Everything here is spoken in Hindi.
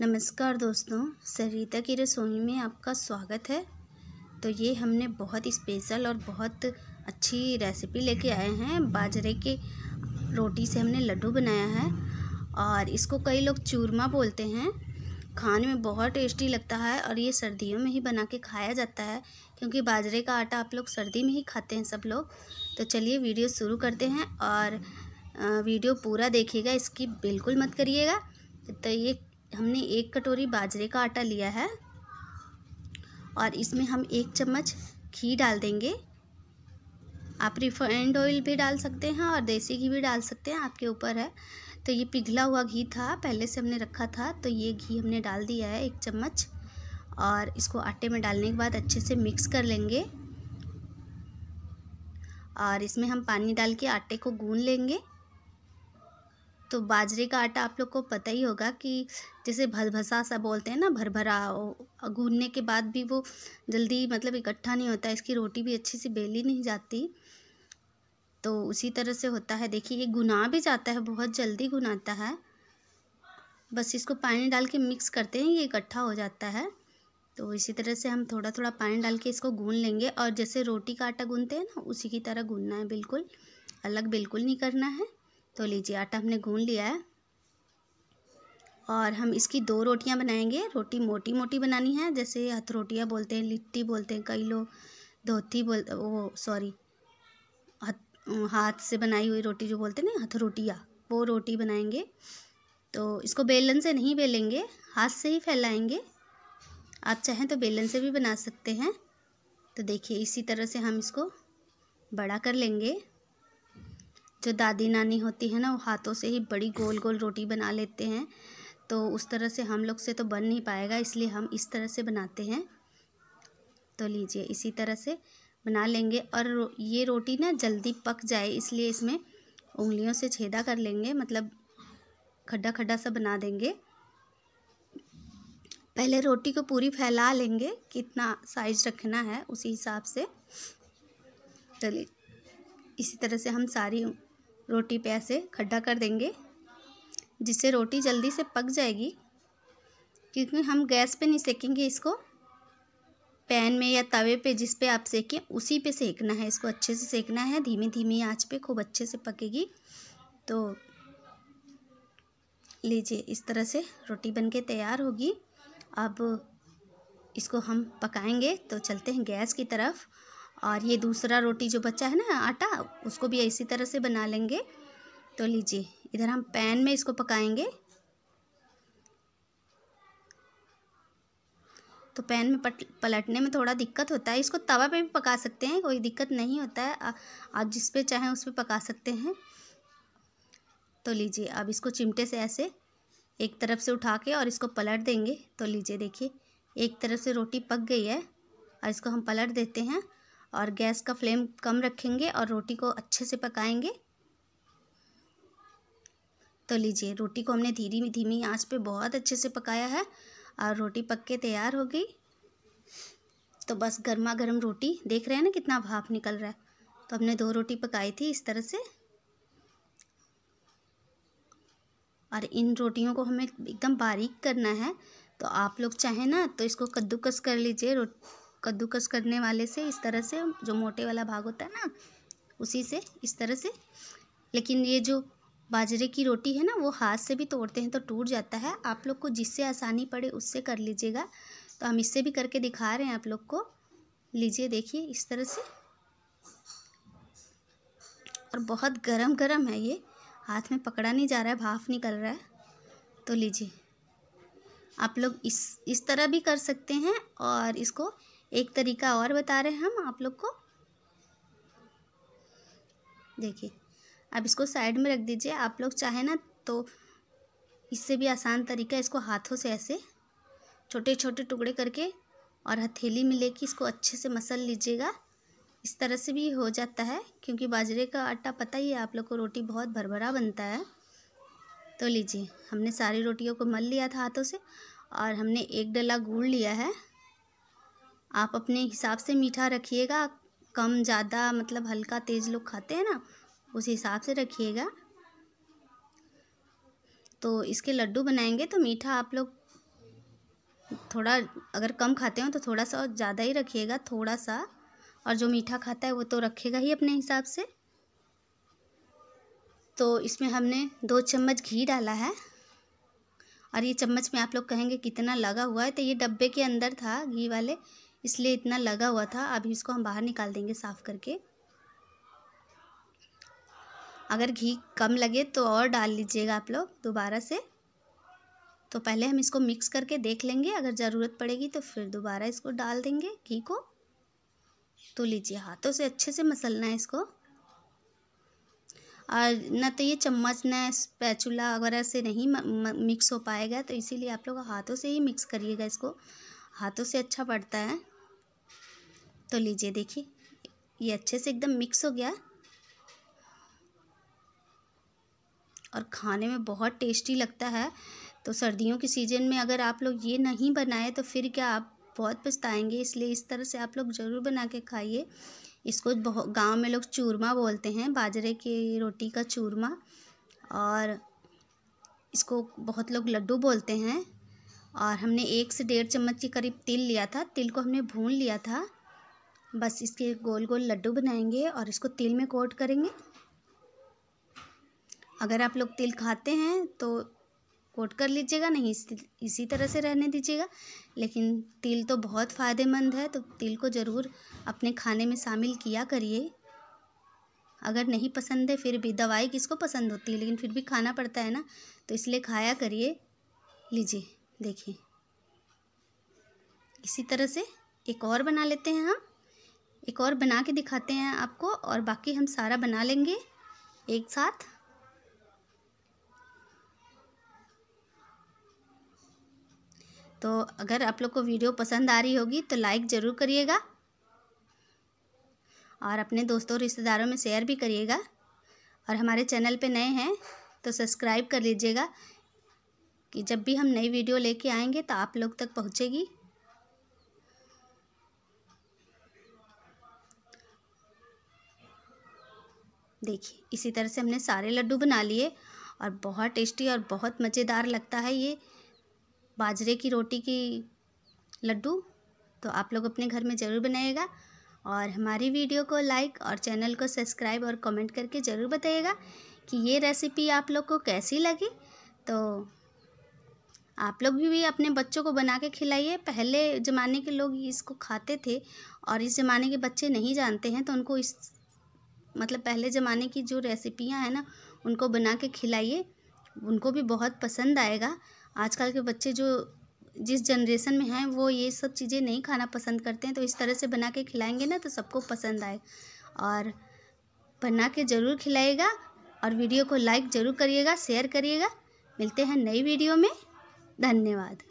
नमस्कार दोस्तों सरिता की रसोई में आपका स्वागत है तो ये हमने बहुत ही स्पेशल और बहुत अच्छी रेसिपी लेके आए हैं बाजरे के रोटी से हमने लड्डू बनाया है और इसको कई लोग चूरमा बोलते हैं खाने में बहुत टेस्टी लगता है और ये सर्दियों में ही बना के खाया जाता है क्योंकि बाजरे का आटा आप लोग सर्दी में ही खाते हैं सब लोग तो चलिए वीडियो शुरू करते हैं और वीडियो पूरा देखिएगा इसकी बिल्कुल मत करिएगा तो ये हमने एक कटोरी बाजरे का आटा लिया है और इसमें हम एक चम्मच घी डाल देंगे आप रिफाइंड ऑयल भी डाल सकते हैं और देसी घी भी डाल सकते हैं आपके ऊपर है तो ये पिघला हुआ घी था पहले से हमने रखा था तो ये घी हमने डाल दिया है एक चम्मच और इसको आटे में डालने के बाद अच्छे से मिक्स कर लेंगे और इसमें हम पानी डाल के आटे को गून लेंगे तो बाजरे का आटा आप लोग को पता ही होगा कि जैसे भलभसा सा बोलते हैं ना भरभरा गूंदने के बाद भी वो जल्दी मतलब इकट्ठा नहीं होता इसकी रोटी भी अच्छी सी बेली नहीं जाती तो उसी तरह से होता है देखिए ये गुना भी जाता है बहुत जल्दी गुनाता है बस इसको पानी डाल के मिक्स करते हैं ये इकट्ठा हो जाता है तो इसी तरह से हम थोड़ा थोड़ा पानी डाल के इसको गून लेंगे और जैसे रोटी का आटा गूनते हैं ना उसी की तरह गूनना है बिल्कुल अलग बिल्कुल नहीं करना है तो लीजिए आटा हमने गून लिया है और हम इसकी दो रोटियां बनाएंगे रोटी मोटी मोटी बनानी है जैसे रोटियाँ बोलते हैं लिट्टी बोलते हैं कई लोग धोती बोल वो सॉरी हाथ से बनाई हुई रोटी जो बोलते हैं ना हथरोटिया वो रोटी बनाएंगे तो इसको बेलन से नहीं बेलेंगे हाथ से ही फैलाएंगे आप चाहें तो बेलन से भी बना सकते हैं तो देखिए इसी तरह से हम इसको बड़ा कर लेंगे जो दादी नानी होती है ना वो हाथों से ही बड़ी गोल गोल रोटी बना लेते हैं तो उस तरह से हम लोग से तो बन नहीं पाएगा इसलिए हम इस तरह से बनाते हैं तो लीजिए इसी तरह से बना लेंगे और ये रोटी ना जल्दी पक जाए इसलिए इसमें उंगलियों से छेदा कर लेंगे मतलब खड्डा खड्डा सा बना देंगे पहले रोटी को पूरी फैला लेंगे कितना साइज रखना है उसी हिसाब से चलिए इसी तरह से हम सारी रोटी पे ऐसे खड्ढा कर देंगे जिससे रोटी जल्दी से पक जाएगी क्योंकि हम गैस पे नहीं सेकेंगे इसको पैन में या तवे पे जिस पे आप सेकें उसी पे सेकना है इसको अच्छे से सेकना है धीमी धीमी आंच पे खूब अच्छे से पकेगी तो लीजिए इस तरह से रोटी बनके तैयार होगी अब इसको हम पकाएंगे तो चलते हैं गैस की तरफ और ये दूसरा रोटी जो बचा है ना आटा उसको भी इसी तरह से बना लेंगे तो लीजिए इधर हम पैन में इसको पकाएंगे तो पैन में पट पलटने में थोड़ा दिक्कत होता है इसको तवा पे भी पका सकते हैं कोई दिक्कत नहीं होता है आप जिस पे चाहें उस पर पका सकते हैं तो लीजिए अब इसको चिमटे से ऐसे एक तरफ से उठा के और इसको पलट देंगे तो लीजिए देखिए एक तरफ से रोटी पक गई है और इसको हम पलट देते हैं और गैस का फ्लेम कम रखेंगे और रोटी को अच्छे से पकाएंगे तो लीजिए रोटी को हमने धीमी धीमी आंच पे बहुत अच्छे से पकाया है और रोटी पक के तैयार हो गई तो बस गर्मा गर्म रोटी देख रहे हैं ना कितना भाप निकल रहा है तो हमने दो रोटी पकाई थी इस तरह से और इन रोटियों को हमें एकदम बारीक करना है तो आप लोग चाहें ना तो इसको कद्दूकस कर लीजिए रोटी कद्दूकस करने वाले से इस तरह से जो मोटे वाला भाग होता है ना उसी से इस तरह से लेकिन ये जो बाजरे की रोटी है ना वो हाथ से भी तोड़ते हैं तो टूट जाता है आप लोग को जिससे आसानी पड़े उससे कर लीजिएगा तो हम इससे भी करके दिखा रहे हैं आप लोग को लीजिए देखिए इस तरह से और बहुत गरम गरम है ये हाथ में पकड़ा नहीं जा रहा है भाफ निकल रहा है तो लीजिए आप लोग इस इस तरह भी कर सकते हैं और इसको एक तरीका और बता रहे हैं हम आप लोग को देखिए अब इसको साइड में रख दीजिए आप लोग चाहे ना तो इससे भी आसान तरीका इसको हाथों से ऐसे छोटे छोटे टुकड़े करके और हथेली में लेके इसको अच्छे से मसल लीजिएगा इस तरह से भी हो जाता है क्योंकि बाजरे का आटा पता ही है आप लोग को रोटी बहुत भरभरा बनता है तो लीजिए हमने सारी रोटियों को मल लिया था हाथों से और हमने एक डला गुड़ लिया है आप अपने हिसाब से मीठा रखिएगा कम ज़्यादा मतलब हल्का तेज़ लोग खाते हैं ना उस हिसाब से रखिएगा तो इसके लड्डू बनाएंगे तो मीठा आप लोग थोड़ा अगर कम खाते हो तो थोड़ा सा और ज़्यादा ही रखिएगा थोड़ा सा और जो मीठा खाता है वो तो रखेगा ही अपने हिसाब से तो इसमें हमने दो चम्मच घी डाला है और ये चम्मच में आप लोग कहेंगे कितना लगा हुआ है तो ये डब्बे के अंदर था घी वाले इसलिए इतना लगा हुआ था अभी इसको हम बाहर निकाल देंगे साफ़ करके अगर घी कम लगे तो और डाल लीजिएगा आप लोग दोबारा से तो पहले हम इसको मिक्स करके देख लेंगे अगर ज़रूरत पड़ेगी तो फिर दोबारा इसको डाल देंगे घी को तो लीजिए हाथों से अच्छे से मसलना है इसको और ना तो ये चम्मच ना स्पैचुला वगैरह से नहीं मिक्स हो पाएगा तो इसीलिए आप लोग हाथों से ही मिक्स करिएगा इसको हाथों से अच्छा पड़ता है तो लीजिए देखिए ये अच्छे से एकदम मिक्स हो गया और खाने में बहुत टेस्टी लगता है तो सर्दियों के सीज़न में अगर आप लोग ये नहीं बनाए तो फिर क्या आप बहुत पछताएंगे इसलिए इस तरह से आप लोग ज़रूर बना के खाइए इसको बहुत गाँव में लोग चूरमा बोलते हैं बाजरे की रोटी का चूरमा और इसको बहुत लोग लड्डू बोलते हैं और हमने एक से डेढ़ चम्मच के करीब तिल लिया था तिल को हमने भून लिया था बस इसके गोल गोल लड्डू बनाएंगे और इसको तिल में कोट करेंगे अगर आप लोग तिल खाते हैं तो कोट कर लीजिएगा नहीं इसी तरह से रहने दीजिएगा लेकिन तिल तो बहुत फ़ायदेमंद है तो तिल को ज़रूर अपने खाने में शामिल किया करिए अगर नहीं पसंद है फिर भी दवाई किसको पसंद होती है लेकिन फिर भी खाना पड़ता है ना तो इसलिए खाया करिए लीजिए देखिए इसी तरह से एक और बना लेते हैं हम एक और बना के दिखाते हैं आपको और बाकी हम सारा बना लेंगे एक साथ तो अगर आप लोग को वीडियो पसंद आ रही होगी तो लाइक ज़रूर करिएगा और अपने दोस्तों रिश्तेदारों में शेयर भी करिएगा और हमारे चैनल पे नए हैं तो सब्सक्राइब कर लीजिएगा कि जब भी हम नई वीडियो लेके आएंगे तो आप लोग तक पहुँचेगी देखिए इसी तरह से हमने सारे लड्डू बना लिए और बहुत टेस्टी और बहुत मज़ेदार लगता है ये बाजरे की रोटी की लड्डू तो आप लोग अपने घर में ज़रूर बनाइएगा और हमारी वीडियो को लाइक और चैनल को सब्सक्राइब और कमेंट करके ज़रूर बताइएगा कि ये रेसिपी आप लोग को कैसी लगी तो आप लोग भी, भी अपने बच्चों को बना के खिलाइए पहले ज़माने के लोग इसको खाते थे और इस ज़माने के बच्चे नहीं जानते हैं तो उनको इस मतलब पहले ज़माने की जो रेसिपियाँ हैं ना उनको बना के खिलाइए उनको भी बहुत पसंद आएगा आजकल के बच्चे जो जिस जनरेशन में हैं वो ये सब चीज़ें नहीं खाना पसंद करते हैं तो इस तरह से बना के खिलाएंगे ना तो सबको पसंद आए और बना के ज़रूर खिलाइएगा और वीडियो को लाइक ज़रूर करिएगा शेयर करिएगा मिलते हैं नई वीडियो में धन्यवाद